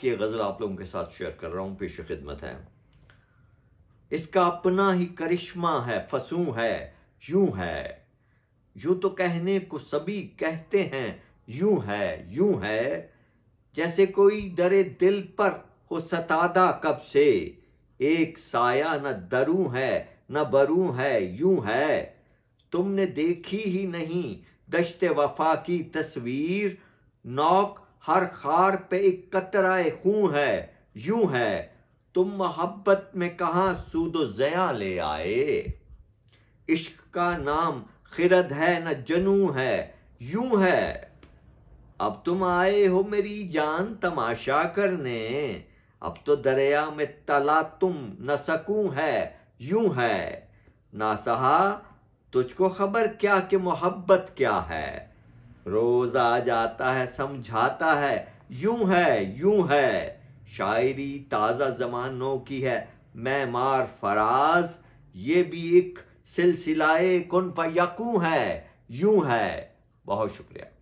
की ये गज़ल आप लोगों के साथ शेयर कर रहा हूं पेश खिदमत है इसका अपना ही करिश्मा है फसू है यूं है यूं तो कहने को सभी कहते हैं यूं है यूं है जैसे कोई डरे दिल पर हो सतादा कब से एक साया न दरू है न बरू है यूं है तुमने देखी ही नहीं दशते वफा की तस्वीर नौक हर खार पे एक कतराए खूं है यूं है तुम मोहब्बत में कहाँ सूद जया ले आए इश्क का नाम खिरद है न जनू है यूं है अब तुम आए हो मेरी जान तमाशा करने अब तो दरिया में तला तुम न सकूं है यूं है ना सहा तुझको खबर क्या कि मोहब्बत क्या है रोज आ जाता है समझाता है यूं है यूं है शायरी ताज़ा जमानों की है मैं मार फराज ये भी एक सिलसिलाए कन पयकू है यूं है बहुत शुक्रिया